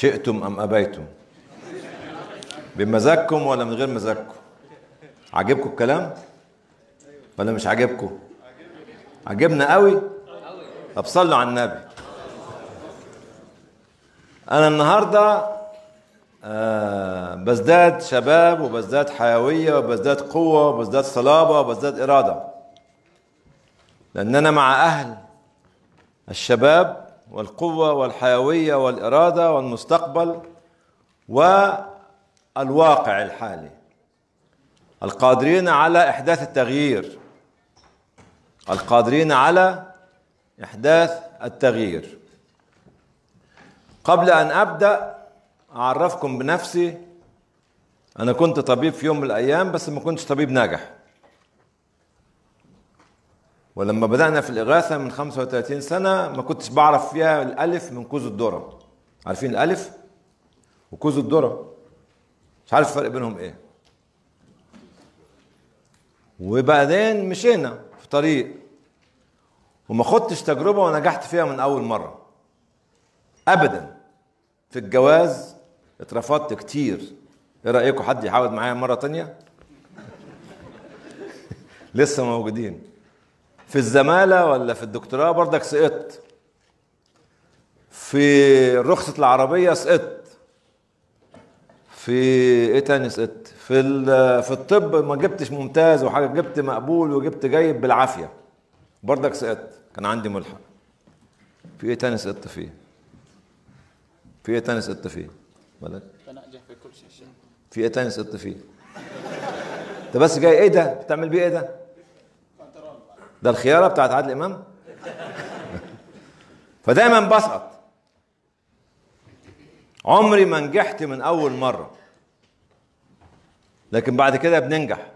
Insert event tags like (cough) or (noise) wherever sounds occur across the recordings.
شئتم أم أبيتم بمزاجكم ولا من غير مزاجكم عاجبكم الكلام ولا مش عاجبكم عجبنا قوي طب صلوا على النبي انا النهارده آه بزداد شباب وبزداد حيويه وبزداد قوه وبزداد صلابه وبزداد اراده لان انا مع اهل الشباب والقوة والحيوية والإرادة والمستقبل والواقع الحالي القادرين على إحداث التغيير القادرين على إحداث التغيير قبل أن أبدأ أعرفكم بنفسي أنا كنت طبيب في يوم من الأيام بس ما كنتش طبيب ناجح ولما بدأنا في الإغاثة من 35 سنة ما كنتش بعرف فيها الألف من كوز الذرة عارفين الألف وكوز الذرة مش عارف الفرق بينهم إيه وبعدين مشينا في طريق وما خدتش تجربة ونجحت فيها من أول مرة أبدا في الجواز اترفضت كتير ايه رأيكم حد يحاول معايا مرة تانية (laughs) لسه موجودين في الزمالة ولا في الدكتوراه برضك سقطت في رخصة العربية سقطت في ايه تاني سقطت في في الطب ما جبتش ممتاز وحاجة جبت مقبول وجبت جيد بالعافية برضك سقطت كان عندي ملحق في ايه تاني سقطت فيه في ايه تاني سقطت فيه بلد في كل شيء في ايه تاني سقطت فيه انت بس جاي ايه ده بتعمل بيه ايه ده ده الخياره بتاعت عادل امام فدايما بسقط عمري ما نجحت من اول مره لكن بعد كده بننجح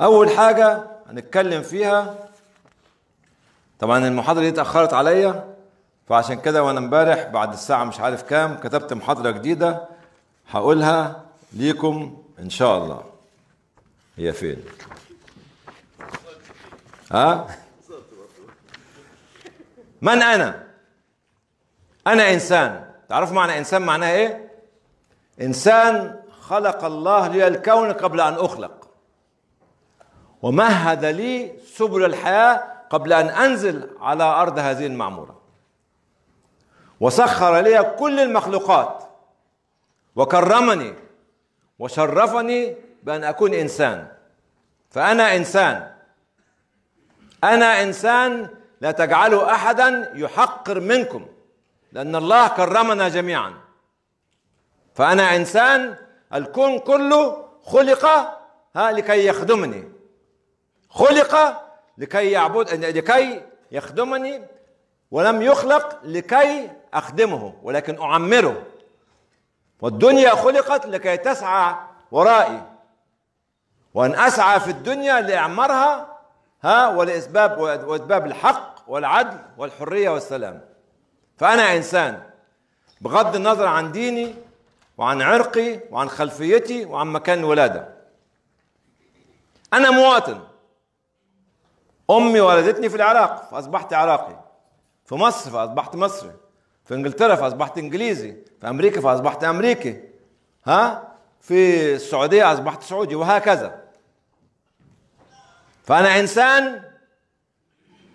اول حاجه هنتكلم فيها طبعا المحاضره دي اتاخرت عليا فعشان كده وانا امبارح بعد الساعه مش عارف كام كتبت محاضره جديده هقولها ليكم ان شاء الله هي فين ها من انا انا انسان تعرف معنى انسان معناه ايه انسان خلق الله لي الكون قبل ان اخلق ومهد لي سبل الحياه قبل ان انزل على ارض هذه المعموره وسخر لي كل المخلوقات وكرمني وشرفني بان اكون انسان فانا انسان أنا إنسان لا تجعلوا أحدا يحقر منكم لأن الله كرمنا جميعا فأنا إنسان الكون كله خلق ها لكي يخدمني خلق لكي يعبد لكي يخدمني ولم يخلق لكي أخدمه ولكن أعمره والدنيا خلقت لكي تسعى ورائي وأن أسعى في الدنيا لإعمارها ها ولاسباب واسباب الحق والعدل والحريه والسلام فانا انسان بغض النظر عن ديني وعن عرقي وعن خلفيتي وعن مكان الولاده انا مواطن امي ولدتني في العراق فاصبحت عراقي في مصر فاصبحت مصري في انجلترا فاصبحت انجليزي في امريكا فاصبحت امريكي ها في السعوديه اصبحت سعودي وهكذا فأنا إنسان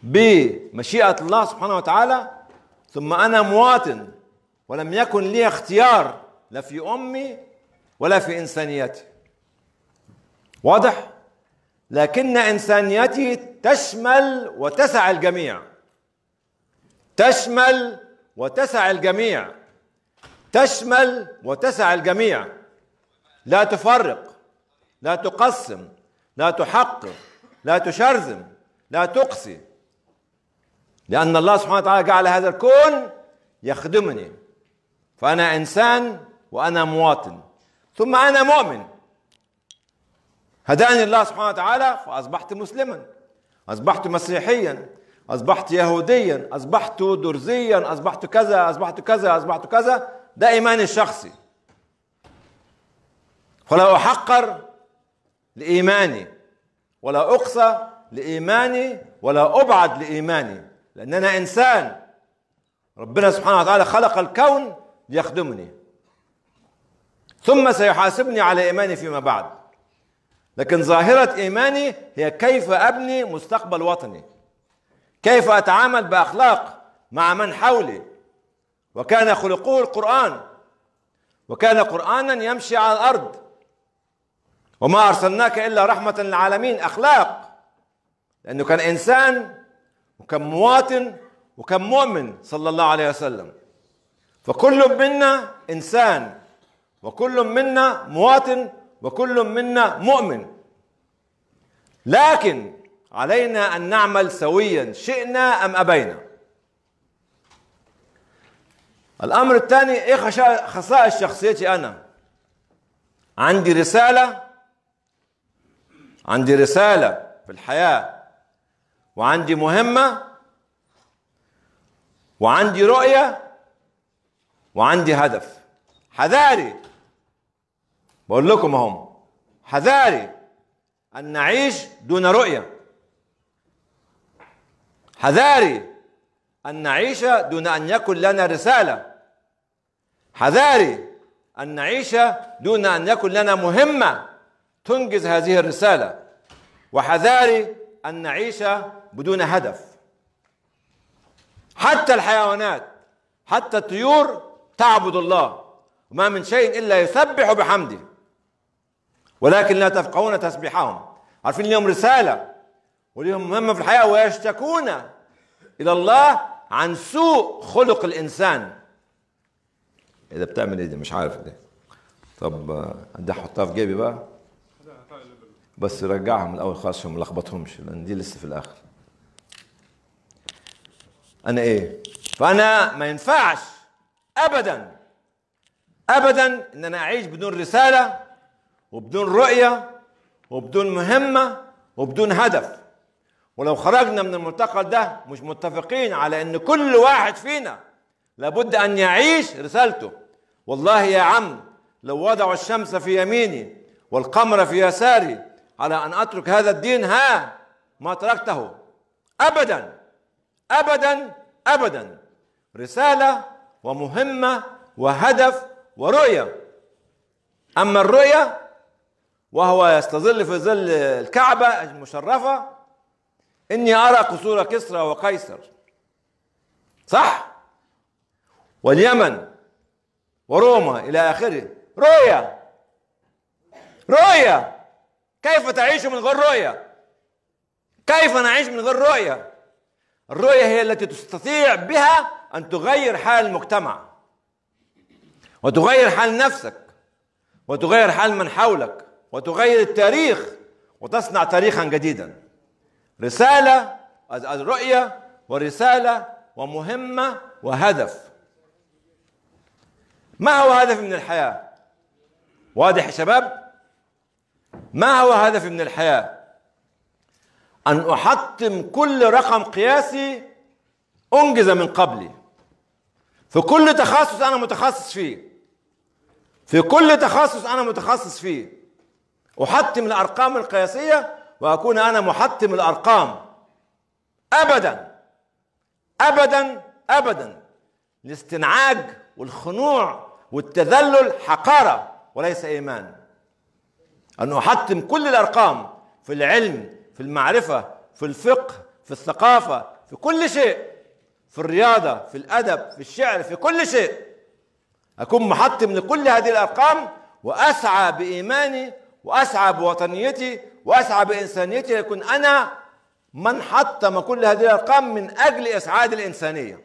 بمشيئة الله سبحانه وتعالى ثم أنا مواطن ولم يكن لي اختيار لا في أمي ولا في إنسانيتي واضح؟ لكن إنسانيتي تشمل وتسع الجميع تشمل وتسع الجميع تشمل وتسع الجميع لا تفرق لا تقسم لا تحقق لا تشرذم لا تقسي لأن الله سبحانه وتعالى جعل هذا الكون يخدمني فأنا إنسان وأنا مواطن ثم أنا مؤمن هداني الله سبحانه وتعالى فأصبحت مسلما أصبحت مسيحيا أصبحت يهوديا أصبحت درزيا أصبحت كذا أصبحت كذا أصبحت كذا ده إيماني الشخصي فلا أحقر لإيماني ولا أقسى لإيماني ولا أبعد لإيماني لأن أنا إنسان ربنا سبحانه وتعالى خلق الكون ليخدمني ثم سيحاسبني على إيماني فيما بعد لكن ظاهرة إيماني هي كيف أبني مستقبل وطني كيف أتعامل بأخلاق مع من حولي وكان خلقه القرآن وكان قرآنا يمشي على الأرض وما أرسلناك إلا رحمة للعالمين أخلاق لأنه كان إنسان وكان مواطن وكان مؤمن صلى الله عليه وسلم فكل منا إنسان وكل منا مواطن وكل منا مؤمن لكن علينا أن نعمل سويا شئنا أم أبينا الأمر الثاني إيه خصائص شخصيتي أنا عندي رسالة عندي رسالة في الحياة وعندي مهمة وعندي رؤية وعندي هدف حذاري بقول لكم اهم حذاري أن نعيش دون رؤية حذاري أن نعيش دون أن يكن لنا رسالة حذاري أن نعيش دون أن يكن لنا مهمة تنجز هذه الرسالة وحذاري أن نعيش بدون هدف حتى الحيوانات حتى الطيور تعبد الله وما من شيء إلا يسبح بحمده ولكن لا تفقهون تسبيحهم عارفين اليوم رسالة وليهم مهمة في الحياة ويشتكون إلى الله عن سوء خلق الإنسان إذا بتعمل إيه دي مش عارف إيه دي طب ده حطها في جيبي بقى بس رجعها من الاول خالص ما لخبطهمش لان دي لسه في الاخر انا ايه فانا ما ينفعش ابدا ابدا ان انا اعيش بدون رساله وبدون رؤيه وبدون مهمه وبدون هدف ولو خرجنا من المعتقد ده مش متفقين على ان كل واحد فينا لابد ان يعيش رسالته والله يا عم لو وضعوا الشمس في يميني والقمر في يساري على أن أترك هذا الدين ها ما تركته أبدا أبدا أبدا رسالة ومهمة وهدف ورؤية أما الرؤية وهو يستظل في ظل الكعبة المشرفة إني أرى قصور كسرى وقيصر صح واليمن وروما إلى آخره رؤية رؤية كيف تعيش من غير رؤية كيف نعيش من غير رؤية الرؤية هي التي تستطيع بها أن تغير حال المجتمع وتغير حال نفسك وتغير حال من حولك وتغير التاريخ وتصنع تاريخا جديدا رسالة الرؤية ورسالة ومهمة وهدف ما هو هدف من الحياة واضح يا شباب ما هو هدفي من الحياة أن أحطم كل رقم قياسي أنجز من قبلي في كل تخصص أنا متخصص فيه في كل تخصص أنا متخصص فيه أحطم الأرقام القياسية وأكون أنا محطم الأرقام أبدا أبدا أبدا الاستنعاج والخنوع والتذلل حقارة وليس إيمان أنه أحطم كل الأرقام في العلم في المعرفة في الفقه في الثقافة في كل شيء في الرياضة في الأدب في الشعر في كل شيء أكون محطم لكل هذه الأرقام وأسعى بإيماني وأسعى بوطنيتي وأسعى بإنسانيتي أكون أنا من حطم كل هذه الأرقام من أجل إسعاد الإنسانية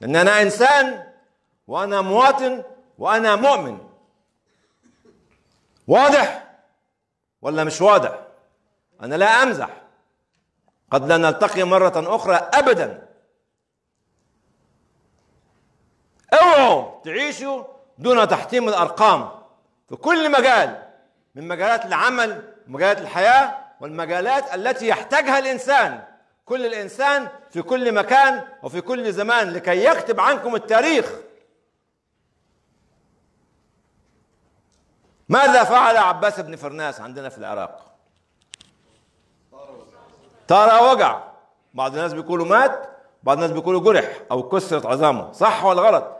لأن أنا إنسان وأنا مواطن وأنا مؤمن واضح؟ ولا مش واضح أنا لا أمزح قد لا نلتقي مرة أخرى أبدا اوعوا تعيشوا دون تحطيم الأرقام في كل مجال من مجالات العمل ومجالات الحياة والمجالات التي يحتاجها الإنسان كل الإنسان في كل مكان وفي كل زمان لكي يكتب عنكم التاريخ ماذا فعل عباس بن فرناس عندنا في العراق طار وجع بعض الناس بيقولوا مات بعض الناس بيقولوا جرح او كسرت عظامه صح ولا غلط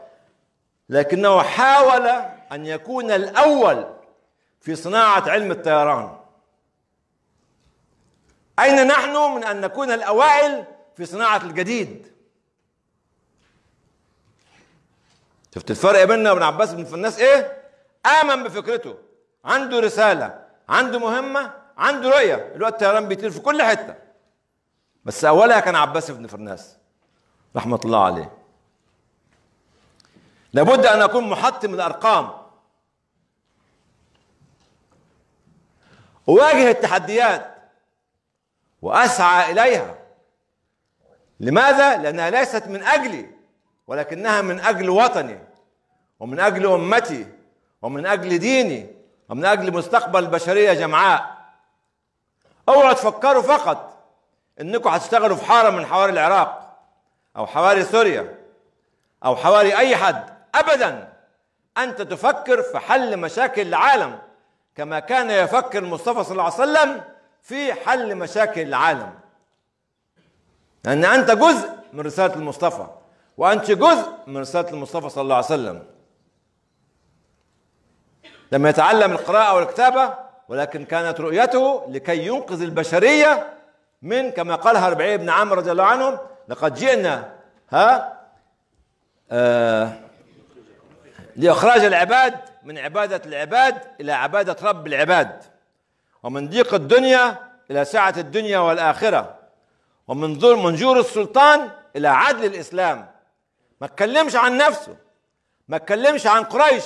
لكنه حاول ان يكون الاول في صناعه علم الطيران اين نحن من ان نكون الاوائل في صناعه الجديد شفت الفرق بيننا وبين عباس بن فرناس ايه امن بفكرته عنده رساله عنده مهمه عنده رؤيه الوقت الطيران بيطير في كل حته بس اولها كان عباس بن فرناس رحمه الله عليه لابد ان اكون محطم الارقام اواجه التحديات واسعى اليها لماذا لانها ليست من اجلي ولكنها من اجل وطني ومن اجل امتي ومن أجل ديني ومن أجل مستقبل البشرية جمعاء اوعوا تفكروا فقط انكم هتشتغلوا في حاره من حواري العراق او حواري سوريا او حواري اي حد ابدا انت تفكر في حل مشاكل العالم كما كان يفكر المصطفى صلى الله عليه وسلم في حل مشاكل العالم لان انت جزء من رساله المصطفى وانت جزء من رساله المصطفى صلى الله عليه وسلم لم يتعلم القراءة والكتابة ولكن كانت رؤيته لكي ينقذ البشرية من كما قالها ربعي بن عمرو رضي الله عنه لقد جئنا ها آه لإخراج العباد من عبادة العباد إلى عبادة رب العباد ومن ضيق الدنيا إلى سعة الدنيا والآخرة ومن ظلم جور السلطان إلى عدل الإسلام ما تكلمش عن نفسه ما تكلمش عن قريش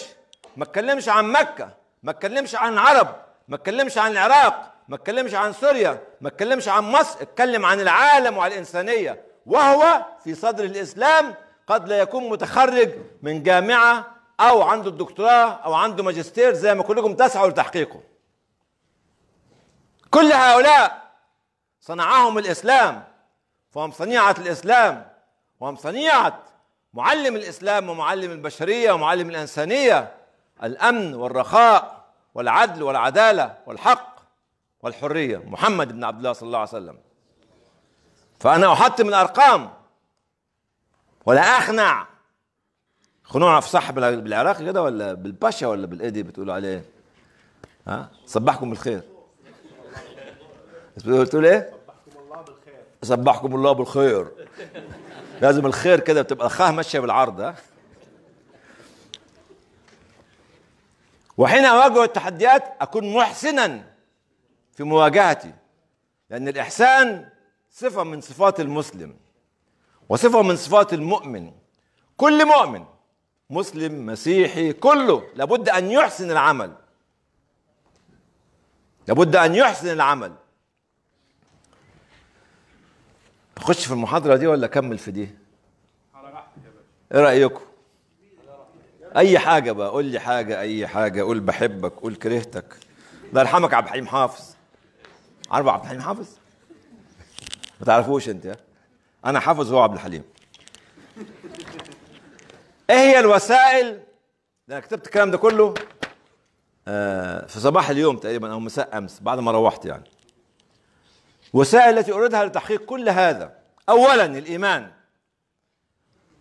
ما اتكلمش عن مكة ما اتكلمش عن العرب ما اتكلمش عن العراق ما اتكلمش عن سوريا ما اتكلمش عن مصر اتكلم عن العالم وعن الإنسانية وهو في صدر الإسلام قد لا يكون متخرج من جامعة أو عنده الدكتوراه أو عنده ماجستير زي ما كلكم تسعوا لتحقيقه كل هؤلاء صنعهم الإسلام فهم صنيعة الإسلام وهم صنيعة معلم الإسلام ومعلم البشرية ومعلم الإنسانية الامن والرخاء والعدل والعداله والحق والحريه محمد بن عبد الله صلى الله عليه وسلم فانا احطم الارقام ولا اخنع خنوع في صح بالعراق كده ولا بالباشا ولا بالايدي بتقولوا عليه ها صبحكم بالخير بتقول ايه صبحكم الله بالخير صبحكم الله بالخير لازم الخير كده بتبقى الخاه ماشيه بالعرض ها وحين أواجه التحديات أكون محسنا في مواجهتي لأن الإحسان صفة من صفات المسلم وصفة من صفات المؤمن كل مؤمن مسلم مسيحي كله لابد أن يحسن العمل لابد أن يحسن العمل أخش في المحاضرة دي ولا أكمل في دي؟ على راحتك يا باشا إيه رأيكم؟ اي حاجه بقى قول لي حاجه اي حاجه قول بحبك قول كرهتك الله يرحمك عبد الحليم حافظ عارف عبد الحليم حافظ ما تعرفوش انت انا حافظ هو عبد الحليم ايه هي الوسائل ده انا كتبت الكلام ده كله آه، في صباح اليوم تقريبا او مساء امس بعد ما روحت يعني وسائل التي اريدها لتحقيق كل هذا اولا الايمان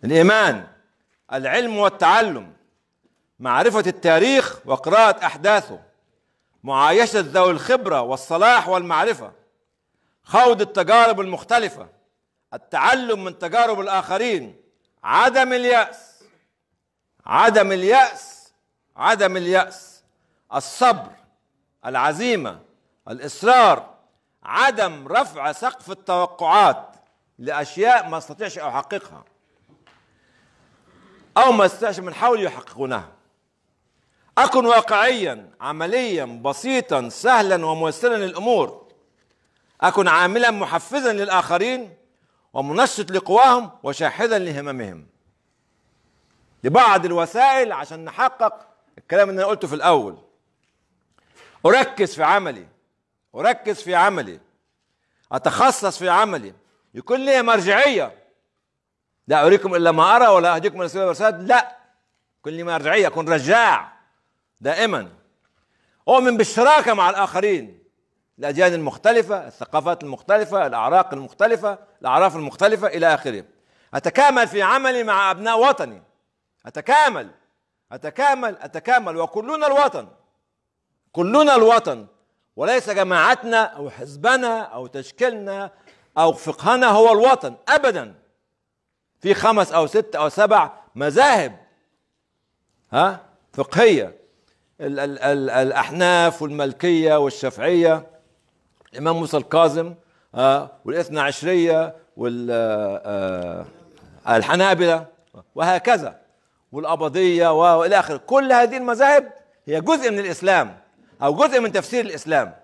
الايمان العلم والتعلم معرفة التاريخ وقراءة أحداثه معايشة ذوي الخبرة والصلاح والمعرفة خوض التجارب المختلفة التعلم من تجارب الآخرين عدم اليأس عدم اليأس عدم اليأس الصبر العزيمة الإصرار عدم رفع سقف التوقعات لأشياء ما استطيعش أحققها أو ما استطيعش من حولي يحققونها أكن واقعيا عمليا بسيطا سهلا وميسرا للأمور أكن عاملا محفزا للآخرين ومنشط لقواهم وشاحذا لهممهم لبعض الوسائل عشان نحقق الكلام اللي أنا قلته في الأول أركز في عملي أركز في عملي أتخصص في عملي يكون لي مرجعية لا أريكم إلا ما أرى ولا أهديكم إلا سبيل لا يكون لي مرجعية أكون رجاع دائما أؤمن بالشراكة مع الآخرين الأديان المختلفة الثقافات المختلفة الأعراق المختلفة الأعراف المختلفة إلى آخره أتكامل في عملي مع أبناء وطني أتكامل أتكامل أتكامل وكلنا الوطن كلنا الوطن وليس جماعتنا أو حزبنا أو تشكيلنا أو فقهنا هو الوطن أبدا في خمس أو ست أو سبع مذاهب ها فقهية الأحناف والملكية والشافعية الإمام موسى الكاظم آه، والاثنى عشرية والحنابلة آه، آه، وهكذا والأبضية وإلى آخره كل هذه المذاهب هي جزء من الإسلام أو جزء من تفسير الإسلام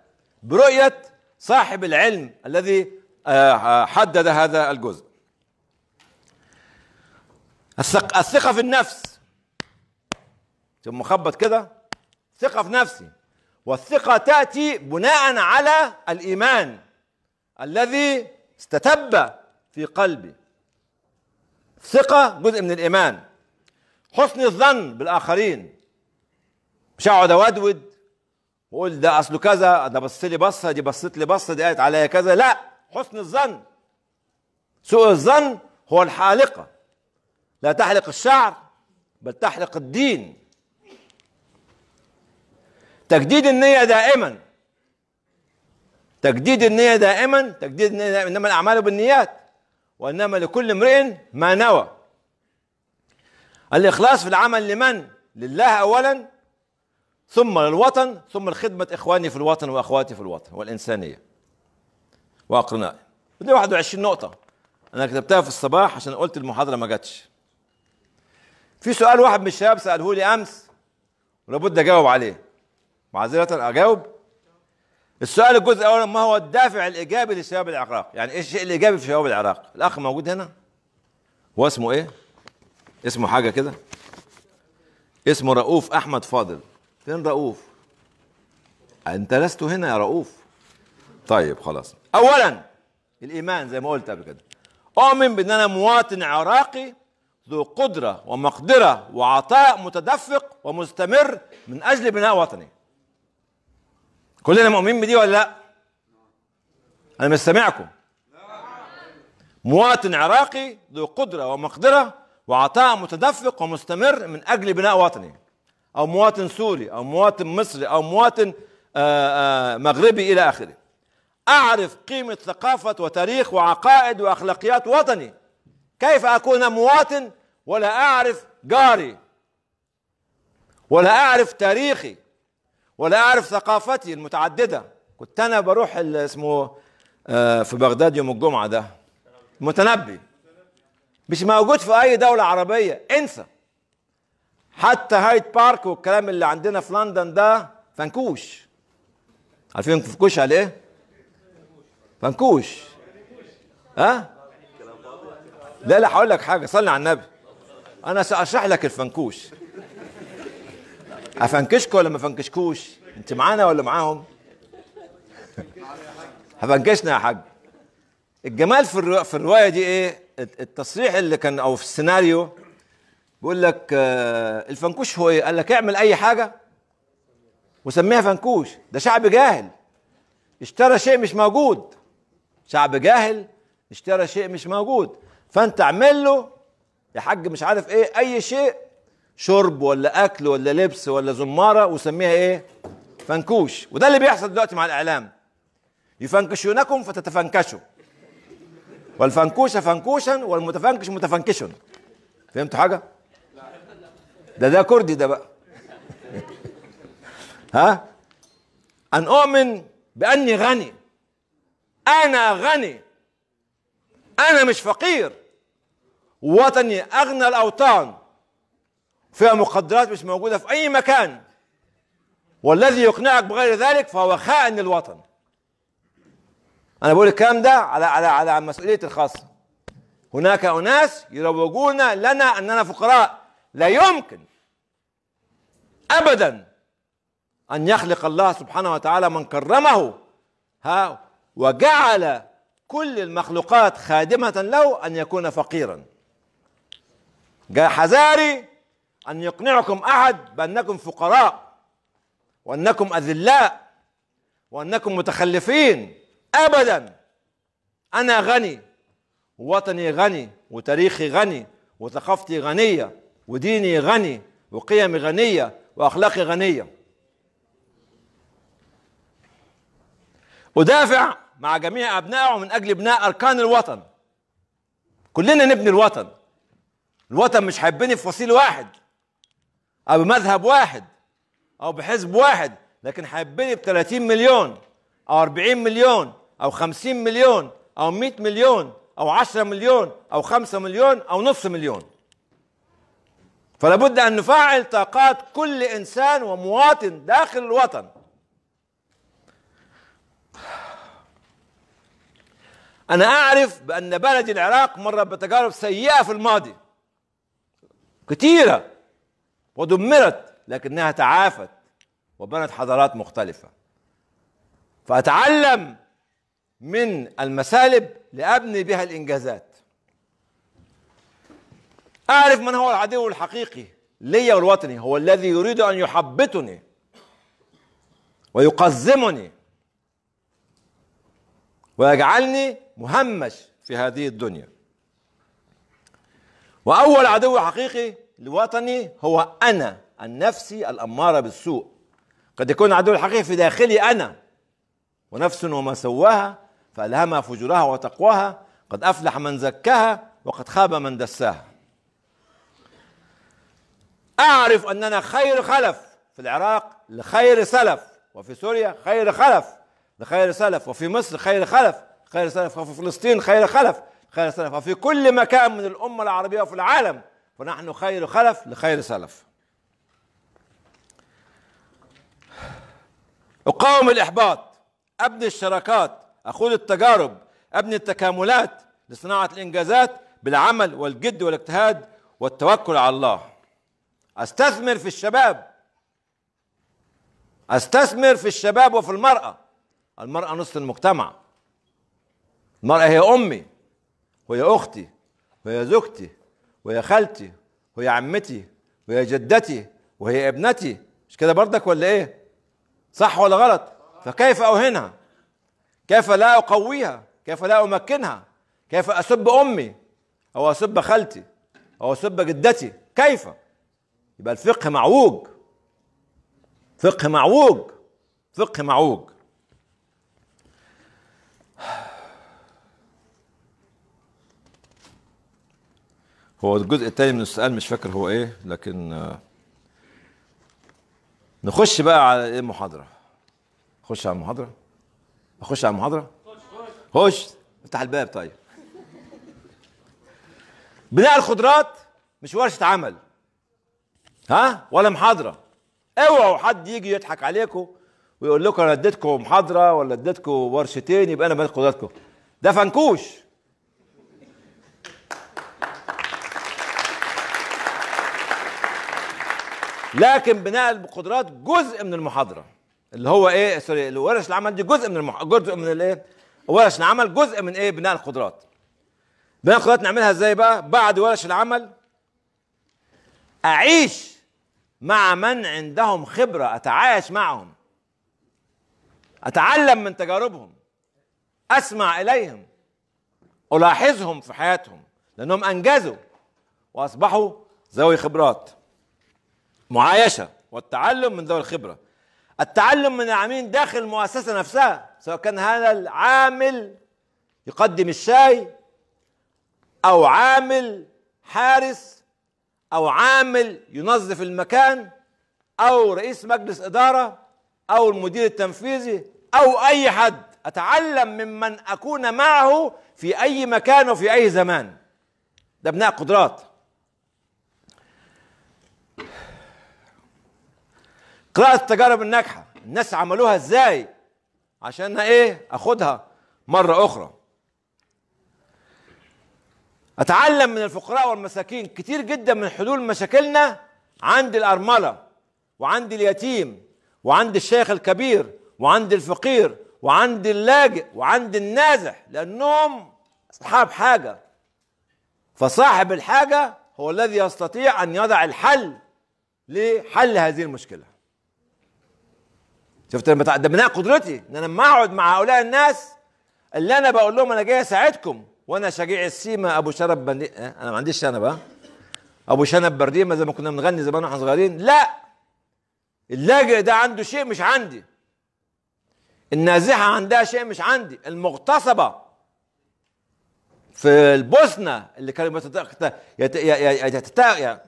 برؤية صاحب العلم الذي حدد هذا الجزء الثقة في النفس ثم مخبط كده ثقة في نفسي والثقة تأتي بناء على الإيمان الذي استتب في قلبي الثقة جزء من الإيمان حسن الظن بالآخرين مش هقعد أودود وأقول ده أصله كذا ده بص لي بصة دي بصت لي بصة دي قالت عليا كذا لا حسن الظن سوء الظن هو الحالقة لا تحلق الشعر بل تحلق الدين تجديد النية دائما تجديد النية دائما تجديد النية دائما إنما الأعمال بالنيات وإنما لكل امرئ ما نوى الإخلاص في العمل لمن؟ لله أولا ثم للوطن ثم لخدمة إخواني في الوطن وأخواتي في الوطن والإنسانية وأقرنائي دي 21 نقطة أنا كتبتها في الصباح عشان قلت المحاضرة ما جاتش في سؤال واحد من الشباب سأله لي أمس ولابد أجاوب عليه معذرة أجاوب السؤال الجزء الأول ما هو الدافع الإيجابي لشباب العراق يعني إيه الشيء الإيجابي في شباب العراق الأخ موجود هنا هو اسمه إيه اسمه حاجة كده اسمه رؤوف أحمد فاضل فين رؤوف أنت لست هنا يا رؤوف طيب خلاص أولا الإيمان زي ما قلت قبل كده أؤمن بأن أنا مواطن عراقي ذو قدرة ومقدرة وعطاء متدفق ومستمر من أجل بناء وطني كلنا مؤمنين بدي ولا لا انا مش سامعكم مواطن عراقي ذو قدره ومقدره وعطاء متدفق ومستمر من اجل بناء وطني او مواطن سوري او مواطن مصري او مواطن آه، آه، مغربي الى اخره اعرف قيمه ثقافه وتاريخ وعقائد واخلاقيات وطني كيف اكون مواطن ولا اعرف جاري ولا اعرف تاريخي ولا أعرف ثقافتي المتعددة كنت أنا بروح اسمه آه، في بغداد يوم الجمعة ده متنبي مش موجود في أي دولة عربية انسى حتى هايد بارك والكلام اللي عندنا في لندن ده فنكوش عارفين فنكوش على ايه؟ فنكوش ها؟ لا لا هقول لك حاجه صلي على النبي انا ساشرح لك الفنكوش افنكشكو ولا ما فنكشكوش انت معانا ولا معاهم (laughs) هفنكشنا يا حاج الجمال في الرواية, في الرواية دي ايه التصريح اللي كان او في السيناريو بيقول لك آه، الفنكوش هو ايه قال لك اعمل اي حاجة وسميها فنكوش ده شعب جاهل اشترى شيء مش موجود شعب جاهل اشترى شيء مش موجود فانت اعمل له يا حاج مش عارف ايه اي شيء شرب ولا اكل ولا لبس ولا زماره وسميها ايه فنكوش وده اللي بيحصل دلوقتي مع الاعلام يفنكشونكم فتتفنكشوا والفنكوش فنكوشا والمتفنكش متفنكش فهمتوا حاجه ده ده كردي ده بقى (laughs) ها ان اؤمن باني غني انا غني انا مش فقير وطني اغنى الاوطان فيها مقدرات مش موجودة في أي مكان والذي يقنعك بغير ذلك فهو خائن للوطن أنا بقول الكلام ده على على على مسؤوليتي الخاصة هناك أناس يروجون لنا أننا فقراء لا يمكن أبدا أن يخلق الله سبحانه وتعالى من كرمه ها وجعل كل المخلوقات خادمة له أن يكون فقيرا جاء حذاري أن يقنعكم أحد بأنكم فقراء وأنكم أذلاء وأنكم متخلفين أبدا أنا غني ووطني غني وتاريخي غني وثقافتي غنية وديني غني وقيمي غنية وأخلاقي غنية أدافع مع جميع أبنائه من أجل بناء أركان الوطن كلنا نبني الوطن الوطن مش هيبني في فصيل واحد او بمذهب واحد او بحزب واحد لكن حيبني ب 30 مليون او 40 مليون او 50 مليون او 100 مليون او 10 مليون او 5 مليون او نص مليون فلا بد ان نفعل طاقات كل انسان ومواطن داخل الوطن انا اعرف بان بلدي العراق مر بتجارب سيئه في الماضي كتيره ودمرت لكنها تعافت وبنت حضارات مختلفة فأتعلم من المسالب لأبني بها الإنجازات أعرف من هو العدو الحقيقي لي والوطني هو الذي يريد أن يحبطني ويقزمني ويجعلني مهمش في هذه الدنيا وأول عدو حقيقي الوطني هو أنا النفسي الأمارة بالسوء قد يكون العدو الحقيقي في داخلي أنا ونفس وما سواها فألهمها فجورها وتقواها قد أفلح من زكاها وقد خاب من دساها أعرف أننا خير خلف في العراق لخير سلف وفي سوريا خير خلف لخير سلف وفي مصر خير خلف خير سلف وفي فلسطين خير خلف خير سلف وفي كل مكان من الأمة العربية وفي العالم ونحن خير خلف لخير سلف أقاوم الإحباط أبني الشراكات أخوض التجارب أبني التكاملات لصناعة الإنجازات بالعمل والجد والاجتهاد والتوكل على الله أستثمر في الشباب أستثمر في الشباب وفي المرأة المرأة نصف المجتمع المرأة هي أمي وهي أختي وهي زوجتي ويا خالتي ويا عمتي ويا جدتي وهي ابنتي مش كده بردك ولا ايه صح ولا غلط فكيف اوهنها كيف لا اقويها كيف لا امكنها كيف اسب امي او اسب خالتي او اسب جدتي كيف يبقى الفقه معوج فقه معوج فقه معوج هو الجزء الثاني من السؤال مش فاكر هو ايه لكن آه، نخش بقى على ايه المحاضره خش على المحاضره اخش على المحاضره خش افتح الباب طيب بناء الخضرات مش ورشه عمل ها ولا محاضره اوعوا حد يجي يضحك عليكم ويقول لكم انا اديتكم محاضره ولا اديتكم ورشتين يبقى انا بنيت خضراتكم ده فنكوش لكن بناء القدرات جزء من المحاضره اللي هو ايه سوري ورش العمل دي جزء من المح... جزء من الايه ورش العمل جزء من ايه بناء القدرات بناء القدرات نعملها ازاي بقى بعد ورش العمل اعيش مع من عندهم خبره اتعايش معهم اتعلم من تجاربهم اسمع اليهم الاحظهم في حياتهم لانهم انجزوا واصبحوا ذوي خبرات المعايشة والتعلم من ذوي الخبرة التعلم من العاملين داخل المؤسسة نفسها سواء كان هذا العامل يقدم الشاي أو عامل حارس أو عامل ينظف المكان أو رئيس مجلس إدارة أو المدير التنفيذي أو أي حد أتعلم ممن أكون معه في أي مكان وفي أي زمان ده بناء قدرات قراءة التجارب الناجحة الناس عملوها ازاي عشان ايه اخدها مرة اخرى اتعلم من الفقراء والمساكين كتير جدا من حلول مشاكلنا عند الارملة وعند اليتيم وعند الشيخ الكبير وعند الفقير وعند اللاجئ وعند النازح لانهم اصحاب حاجة فصاحب الحاجة هو الذي يستطيع ان يضع الحل لحل هذه المشكله شفت لما تعدمناها قدرتي ان انا لما اقعد مع هؤلاء الناس اللي انا بقول لهم انا جاي اساعدكم وانا شجيع السيما ابو شنب بني إيه؟ انا ما عنديش شنب ها ابو شنب برديمه زي ما كنا بنغني زمان واحنا صغيرين لا اللاجئ ده عنده شيء مش عندي النازحه عندها شيء مش عندي المغتصبه في البوسنه اللي كانوا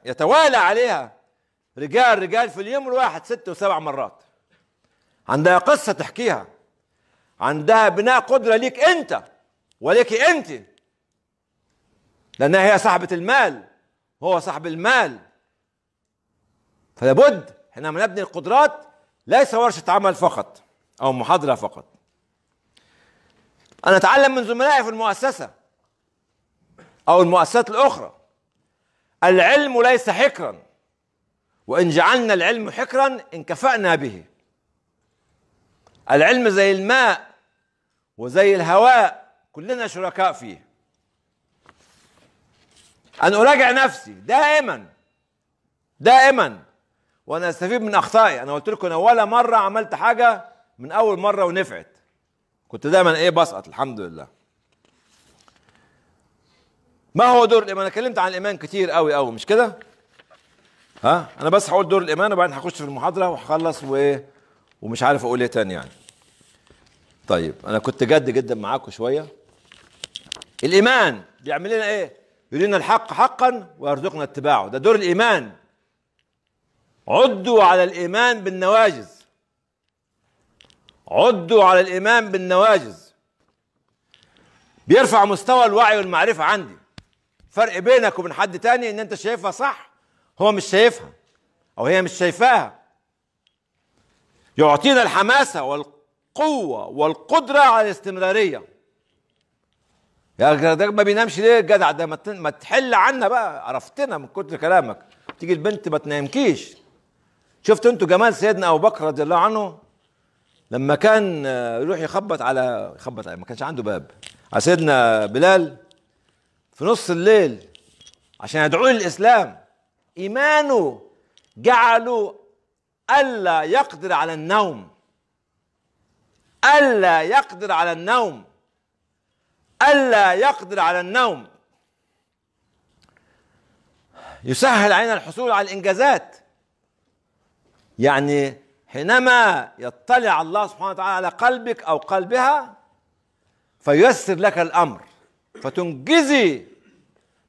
يتوالى عليها رجال رجال في اليوم الواحد ست وسبع مرات عندها قصة تحكيها عندها بناء قدرة ليك أنت وليك أنت لأنها هي صاحبة المال هو صاحب المال فلابد احنا نبني القدرات ليس ورشة عمل فقط أو محاضرة فقط أنا أتعلم من زملائي في المؤسسة أو المؤسسات الأخرى العلم ليس حكرا وإن جعلنا العلم حكرا انكفأنا به العلم زي الماء وزي الهواء كلنا شركاء فيه أن أراجع نفسي دائما دائما وأنا أستفيد من أخطائي أنا قلت لكم أنا ولا مرة عملت حاجة من أول مرة ونفعت كنت دايما إيه بسقط الحمد لله ما هو دور الإيمان أنا اتكلمت عن الإيمان كتير قوي قوي مش كده ها أنا بس هقول دور الإيمان وبعدين هخش في المحاضرة وهخلص وإيه ومش عارف اقول ايه تاني يعني طيب انا كنت جد جدا معاكم شويه الايمان بيعمل لنا ايه يرينا الحق حقا ويرزقنا اتباعه ده دور الايمان عدوا على الايمان بالنواجز عدوا على الايمان بالنواجز بيرفع مستوى الوعي والمعرفه عندي فرق بينك وبين حد تاني ان انت شايفها صح هو مش شايفها او هي مش شايفاها يعطينا الحماسة والقوة والقدرة على الاستمرارية يا جدع ما بينامش ليه الجدع ده ما تحل عنا بقى عرفتنا من كتر كلامك تيجي البنت ما تنامكيش شفتوا انتوا جمال سيدنا ابو بكر رضي الله عنه لما كان آه، يروح يخبط على يخبط على ما كانش عنده باب على سيدنا بلال في نص الليل عشان يدعوه للاسلام ايمانه جعله ألا يقدر على النوم ألا يقدر على النوم ألا يقدر على النوم يسهل علينا الحصول على الإنجازات يعني حينما يطلع الله سبحانه وتعالى على قلبك أو قلبها فييسر لك الأمر فتنجزي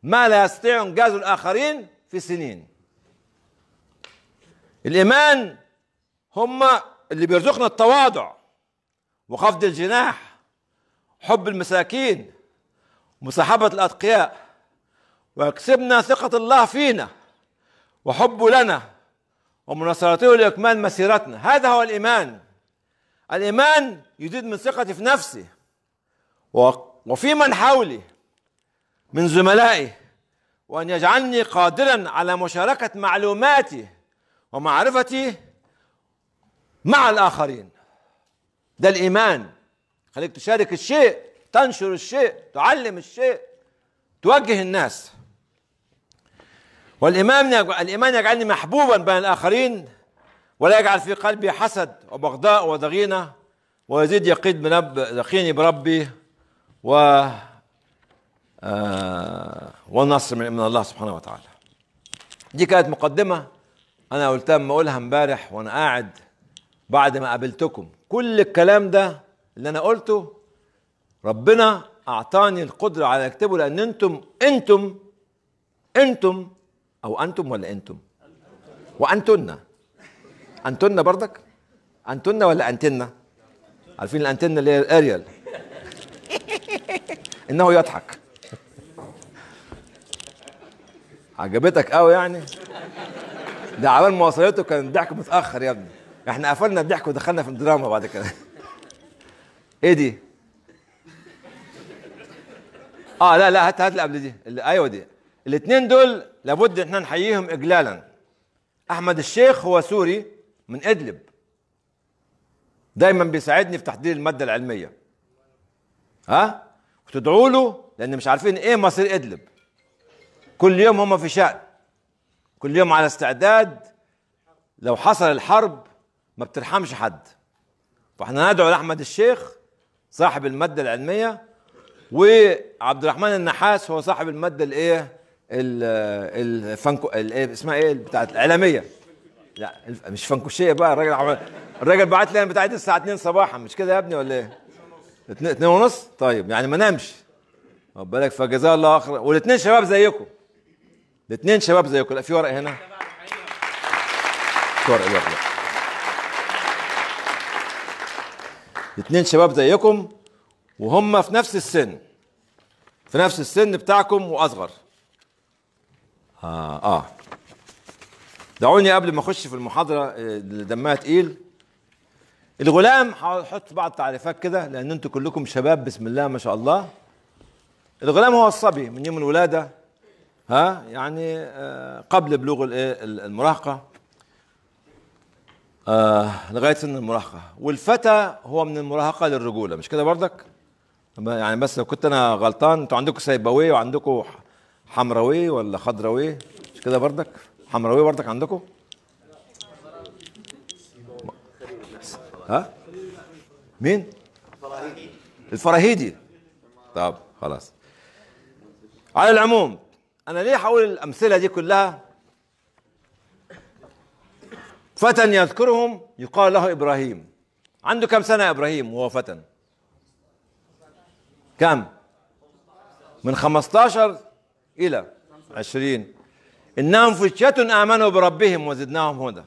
ما لا يستطيع إنجازه الآخرين في سنين الإيمان هم اللي بيرزقنا التواضع وخفض الجناح حب المساكين مصاحبة الأتقياء ويكسبنا ثقة الله فينا وحبه لنا ومناصرته لإكمال مسيرتنا هذا هو الإيمان الإيمان يزيد من ثقتي في نفسي وفي من حولي من زملائي وأن يجعلني قادرا على مشاركة معلوماتي ومعرفتي مع الآخرين ده الإيمان خليك تشارك الشيء تنشر الشيء تعلم الشيء توجه الناس والإيمان الإيمان يجعلني محبوبا بين الآخرين ولا يجعل في قلبي حسد وبغضاء وضغينة ويزيد يقين بنب يقيني بربي و آه، والنصر من الله سبحانه وتعالى دي كانت مقدمة انا قلت اما اقولها امبارح وانا قاعد بعد ما قابلتكم كل الكلام ده اللي انا قلته ربنا اعطاني القدره على اكتبه لان انتم انتم انتم او انتم ولا انتم وانتن انتن برضك انتن ولا انتن عارفين الانتن اللي هي الاريال (laughs) انه يضحك عجبتك قوي يعني ده عمل ما وصلته كان الضحك متاخر يا ابني احنا قفلنا الضحك ودخلنا في الدراما بعد كده ايه دي اه لا لا هات هات اللي قبل دي اللي ايوه دي الاثنين دول لابد احنا نحييهم اجلالا احمد الشيخ هو سوري من ادلب دايما بيساعدني في تحضير الماده العلميه ها وتدعوا له لان مش عارفين ايه مصير ادلب كل يوم هم في شأن كل يوم على استعداد لو حصل الحرب ما بترحمش حد فاحنا ندعو لاحمد الشيخ صاحب الماده العلميه وعبد الرحمن النحاس هو صاحب الماده الايه الفنكو الايه اسمها ايه بتاعت الاعلاميه لا مش فنكوشيه بقى الراجل الراجل بعت لي انا بتاعتي الساعه 2 صباحا مش كده يا ابني ولا ايه؟ 2 ونص طيب يعني ما نامش بالك فجزاه الله اخر والاثنين شباب زيكم الاثنين شباب زيكم كل في ورق هنا في ورق الورق الاثنين شباب زيكم وهم في نفس السن في نفس السن بتاعكم واصغر اه اه دعوني قبل ما اخش في المحاضره اللي آه، دمها تقيل الغلام هحط بعض التعريفات كده لان انتوا كلكم شباب بسم الله ما شاء الله الغلام هو الصبي من يوم الولاده ها يعني آه، قبل بلوغ المراهقه آه لغايه سن المراهقه والفتى هو من المراهقه للرجوله مش كده بردك يعني بس لو كنت انا غلطان انتوا عندكم سيبويه وعندكم حمراوي ولا خضراوي مش كده بردك حمراوي بردك عندكم ها مين الفراهيدي طب خلاص على العموم انا ليه هقول الامثله دي كلها فتى يذكرهم يقال له ابراهيم عنده كم سنه ابراهيم وهو فتى كم من 15 الى 20 انهم فتية امنوا بربهم وزدناهم هدى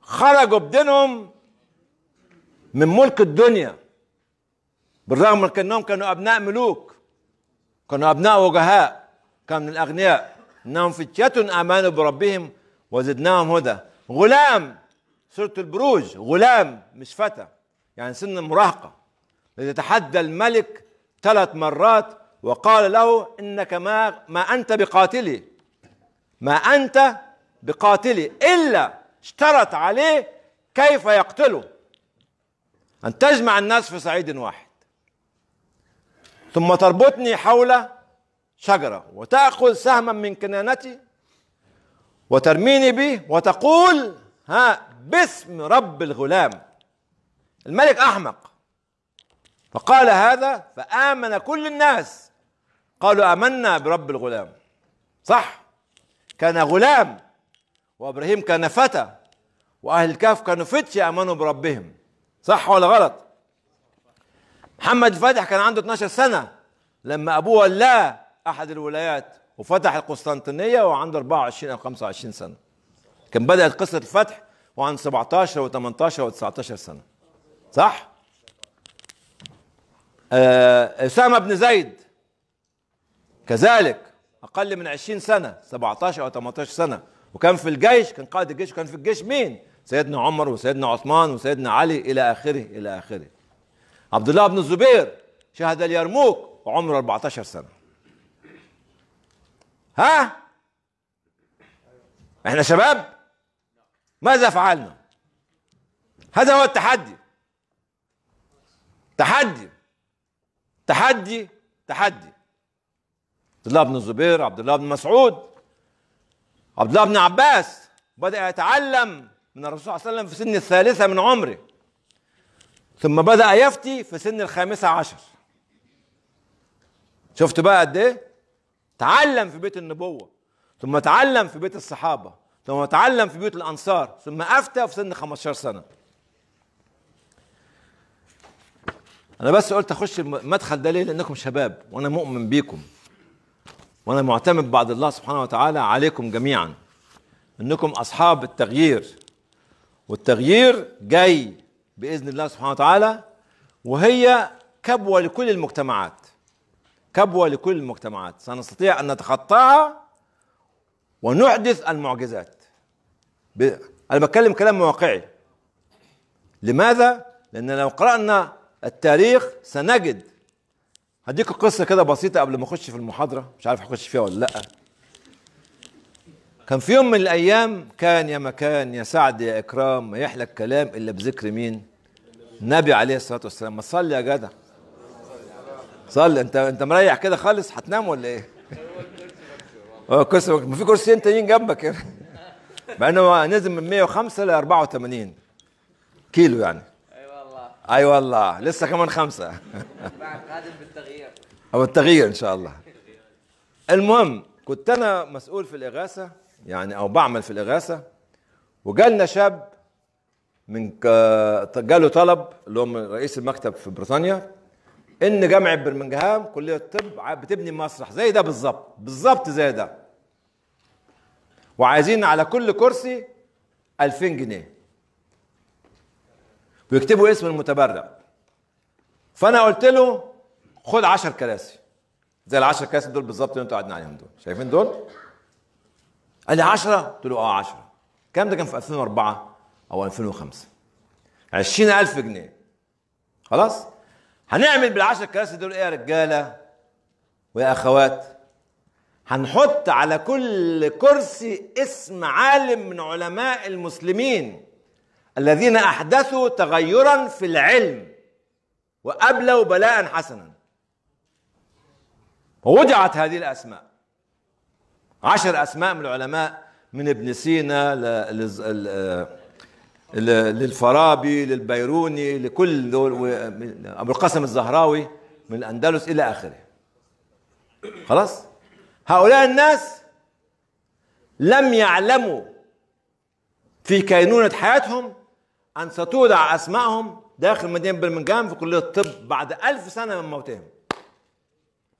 خرجوا بدينهم من ملك الدنيا بالرغم من انهم كانوا ابناء ملوك كانوا ابناء وجهاء كان من الأغنياء إنهم فتية آمنوا بربهم وزدناهم هدى غلام سورة البروج غلام مش فتى يعني سن مراهقة تحدى الملك ثلاث مرات وقال له إنك ما ما أنت بقاتلي ما أنت بقاتلي إلا اشترط عليه كيف يقتله أن تجمع الناس في صعيد واحد ثم تربطني حول شجرة وتأخذ سهما من كنانتي وترميني به وتقول ها باسم رب الغلام الملك أحمق فقال هذا فآمن كل الناس قالوا آمنا برب الغلام صح كان غلام وإبراهيم كان فتى وأهل الكهف كانوا فتية آمنوا بربهم صح ولا غلط محمد الفاتح كان عنده 12 سنة لما أبوه لا احد الولايات وفتح القسطنطينيه وعنده 24 او 25 سنه كان بدات قصه الفتح وعن 17 و18 و19 سنه صح آه، اسامه بن زيد كذلك اقل من 20 سنه 17 او 18 سنه وكان في الجيش كان قائد الجيش وكان في الجيش مين سيدنا عمر وسيدنا عثمان وسيدنا علي الى اخره الى اخره عبد الله بن الزبير شهد اليرموك وعمره 14 سنه ها احنا شباب ماذا فعلنا هذا هو التحدي تحدي تحدي تحدي عبد الله بن الزبير عبد الله بن مسعود عبد الله بن عباس بدأ يتعلم من الرسول صلى الله عليه وسلم في سن الثالثة من عمره ثم بدأ يفتي في سن الخامسة عشر شفت بقى قد ايه تعلم في بيت النبوة ثم تعلم في بيت الصحابة ثم تعلم في بيوت الأنصار ثم أفتى في سن 15 سنة أنا بس قلت أخش المدخل ده ليه لأنكم شباب وأنا مؤمن بيكم وأنا معتمد بعد الله سبحانه وتعالى عليكم جميعا أنكم أصحاب التغيير والتغيير جاي بإذن الله سبحانه وتعالى وهي كبوة لكل المجتمعات كبوة لكل المجتمعات سنستطيع أن نتخطاها ونحدث المعجزات أنا بتكلم كلام واقعي لماذا؟ لأن لو قرأنا التاريخ سنجد هديك قصة كده بسيطة قبل ما أخش في المحاضرة مش عارف هخش فيها ولا لأ كان في يوم من الأيام كان يا مكان يا سعد يا إكرام ما يحلى الكلام إلا بذكر مين؟ النبي عليه الصلاة والسلام ما تصلي يا جدع صلي انت انت مريح كده خالص هتنام ولا ايه؟ هو (laughs) الكرسي اه، ما في كرسيين تانيين جنبك مع انه نزل من 105 ل 84 كيلو يعني اي والله اي والله لسه كمان خمسه بعد قادم بالتغيير (laughs) او التغيير ان شاء الله المهم كنت انا مسؤول في الاغاثه يعني او بعمل في الاغاثه وجالنا شاب من جاله طلب اللي هو رئيس المكتب في بريطانيا ان جامعه برمنجهام كليه الطب بتبني مسرح زي ده بالظبط بالظبط زي ده وعايزين على كل كرسي 2000 جنيه ويكتبوا اسم المتبرع فانا قلت له خد 10 كراسي زي ال 10 كراسي دول بالظبط اللي انتوا قاعدين عليهم دول شايفين دول قال لي 10 قلت له اه 10 الكلام ده كان في 2004 او 2005 20000 جنيه خلاص هنعمل بالعشر كراسي دول ايه يا رجاله ويا اخوات هنحط على كل كرسي اسم عالم من علماء المسلمين الذين احدثوا تغيرا في العلم وابلوا بلاء حسنا ووضعت هذه الاسماء عشر اسماء من العلماء من ابن سينا ل... ل... للفارابي للبيروني لكل دول ابو القاسم الزهراوي من الاندلس الى اخره خلاص هؤلاء الناس لم يعلموا في كينونة حياتهم أن ستودع أسمائهم داخل مدينة برمنغهام في كلية الطب بعد ألف سنة من موتهم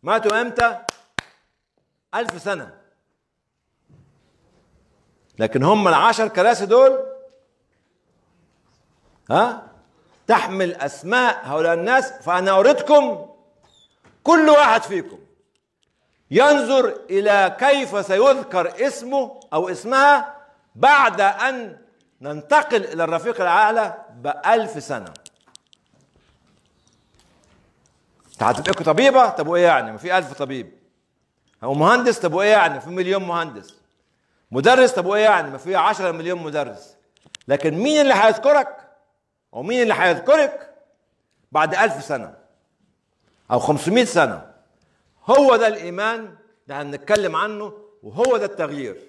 ماتوا إمتى؟ ألف سنة لكن هم العشر كراسي دول ها تحمل اسماء هؤلاء الناس فانا اردكم كل واحد فيكم ينظر الى كيف سيذكر اسمه او اسمها بعد ان ننتقل الى الرفيق الاعلى بألف سنه تبقوا طبيبه طب وايه يعني ما في ألف طبيب او مهندس طب وايه يعني في مليون مهندس مدرس طب وايه يعني ما في 10 مليون مدرس لكن مين اللي هيذكرك ومين اللي هيذكرك بعد ألف سنة أو 500 سنة هو ده الإيمان اللي هنتكلم عنه وهو ده التغيير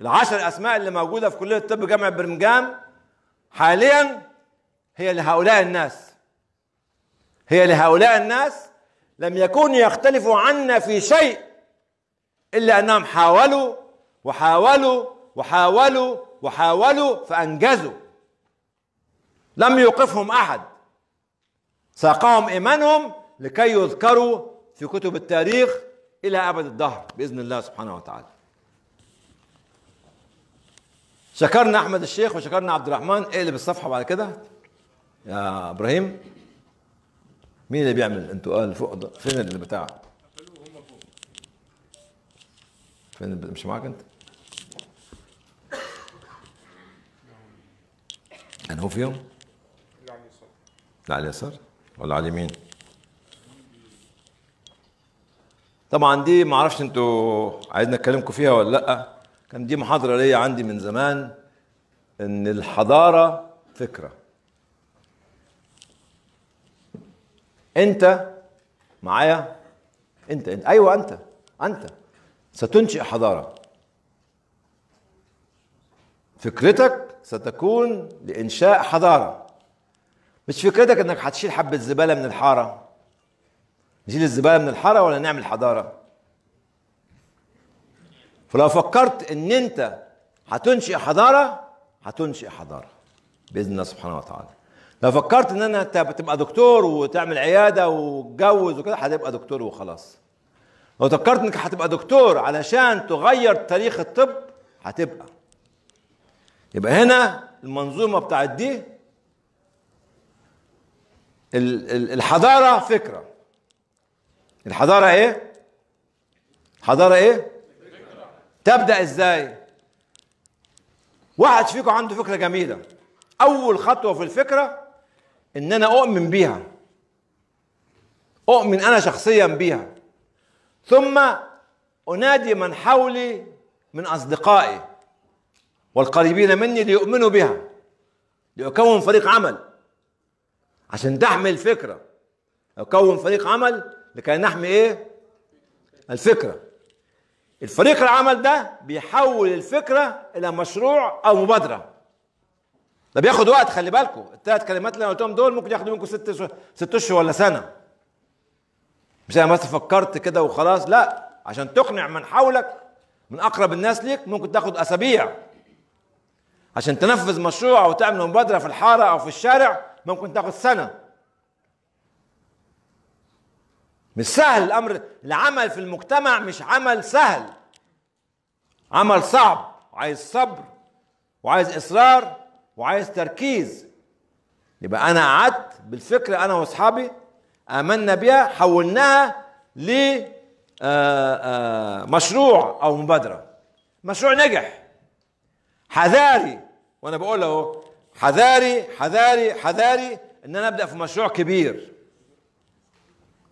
العشر أسماء اللي موجودة في كلية الطب جامعة برمجام حاليا هي لهؤلاء الناس هي لهؤلاء الناس لم يكونوا يختلفوا عنا في شيء إلا أنهم حاولوا وحاولوا وحاولوا وحاولوا فأنجزوا لم يوقفهم أحد ساقهم إيمانهم لكي يذكروا في كتب التاريخ إلى أبد الدهر بإذن الله سبحانه وتعالى شكرنا أحمد الشيخ وشكرنا عبد الرحمن اقلب الصفحة بعد كده يا إبراهيم مين اللي بيعمل انتوا قال فوق ده فين اللي بتاع فين مش معاك انت انا هو فيهم على اليسار ولا على اليمين طبعا دي ما اعرفش انتوا عايزين اكلمكم فيها ولا لا كان دي محاضره ليا عندي من زمان ان الحضاره فكره انت معايا انت انت ايوه انت انت ستنشئ حضاره فكرتك ستكون لانشاء حضاره مش فكرتك انك هتشيل حبه زباله من الحاره نشيل الزباله من الحاره ولا نعمل حضاره فلو فكرت ان انت هتنشئ حضاره هتنشئ حضاره باذن الله سبحانه وتعالى لو فكرت ان انا تبقى دكتور وتعمل عياده وتتجوز وكده هتبقى دكتور وخلاص لو فكرت انك هتبقى دكتور علشان تغير تاريخ الطب هتبقى يبقى هنا المنظومه بتاعت دي الحضارة فكرة الحضارة ايه؟ حضارة ايه؟ تبدأ ازاي؟ واحد فيكم عنده فكرة جميلة أول خطوة في الفكرة إن أنا أؤمن بيها أؤمن أنا شخصيا بيها ثم أنادي من حولي من أصدقائي والقريبين مني ليؤمنوا بها لأكون فريق عمل عشان تحمي الفكره اكون فريق عمل لكي نحمي ايه الفكره الفريق العمل ده بيحول الفكره الى مشروع او مبادره ده بياخد وقت خلي بالكم الثلاث كلمات اللي انا قلتهم دول ممكن ياخدوا منكم ست شهور ست اشهر ولا سنه مش انا بس فكرت كده وخلاص لا عشان تقنع من حولك من اقرب الناس ليك ممكن تاخد اسابيع عشان تنفذ مشروع او تعمل مبادره في الحاره او في الشارع ممكن تاخد سنه مش سهل الامر العمل في المجتمع مش عمل سهل عمل صعب وعايز صبر وعايز اصرار وعايز تركيز يبقى انا قعدت بالفكره انا واصحابي امنا بيها حولناها ل آه، آه، مشروع او مبادره مشروع نجح حذاري وانا بقول اهو حذاري حذاري حذاري ان انا ابدا في مشروع كبير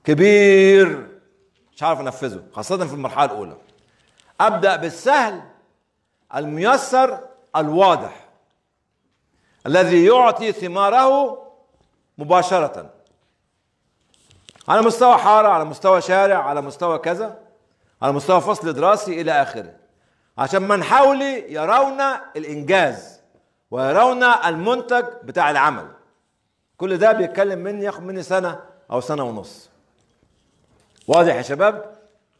كبير مش عارف انفذه خاصه في المرحله الاولى ابدا بالسهل الميسر الواضح الذي يعطي ثماره مباشره على مستوى حاره على مستوى شارع على مستوى كذا على مستوى فصل دراسي الى اخره عشان من حولي يرون الانجاز ويرون المنتج بتاع العمل كل ده بيتكلم مني ياخد مني سنه او سنه ونص واضح يا شباب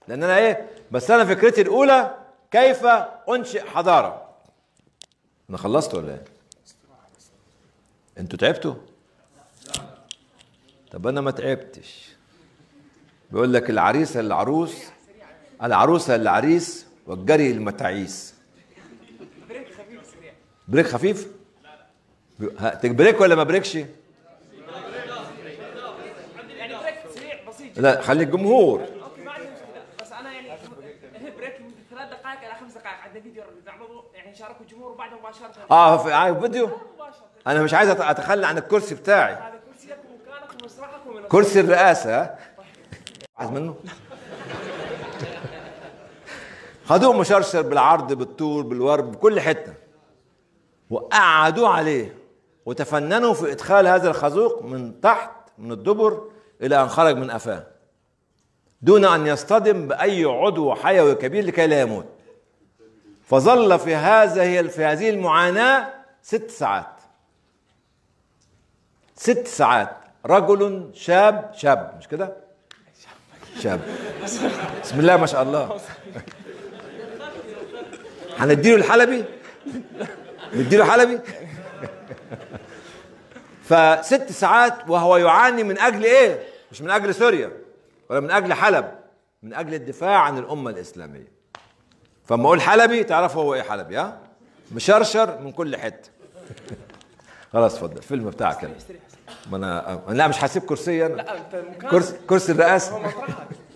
لان انا ايه بس انا فكرتي الاولى كيف انشئ حضاره انا خلصت ولا ايه انتوا تعبتوا طب انا ما تعبتش بيقول لك العريس العروس العروسه العريس والجري المتعيس بريك خفيف لا لا بريك ولا ما بريكش لا خلي الجمهور اوكي ما عندي مشكله بس انا يعني بريك ثلاث دقائق خمس دقائق فيديو يعني شاركوا الجمهور بعدها مباشره اه في آه، فيديو انا مش عايز اتخلى عن الكرسي بتاعي هذا كرسيك ومكانك ومسرحك ومن كرسي الرئاسه عايز منه خدوه مشرشر بالعرض بالطول بالورد بكل حته وقعدوا عليه وتفننوا في إدخال هذا الخازوق من تحت من الدبر إلى أن خرج من قفاه دون أن يصطدم بأي عضو حيوي كبير لكي لا يموت فظل في هذه في هذه المعاناة ست ساعات ست ساعات رجل شاب شاب مش كده؟ شاب بسم الله ما شاء الله هنديله الحلبي نديله حلبي فست ساعات وهو يعاني من اجل ايه مش من اجل سوريا ولا من اجل حلب من اجل الدفاع عن الامه الاسلاميه فما اقول حلبي تعرفوا هو ايه حلبي ها مشرشر من كل حته خلاص اتفضل الفيلم بتاعك ما انا أه، لا مش هسيب كرسي انا لا انت كرسي كرسي الرئاسه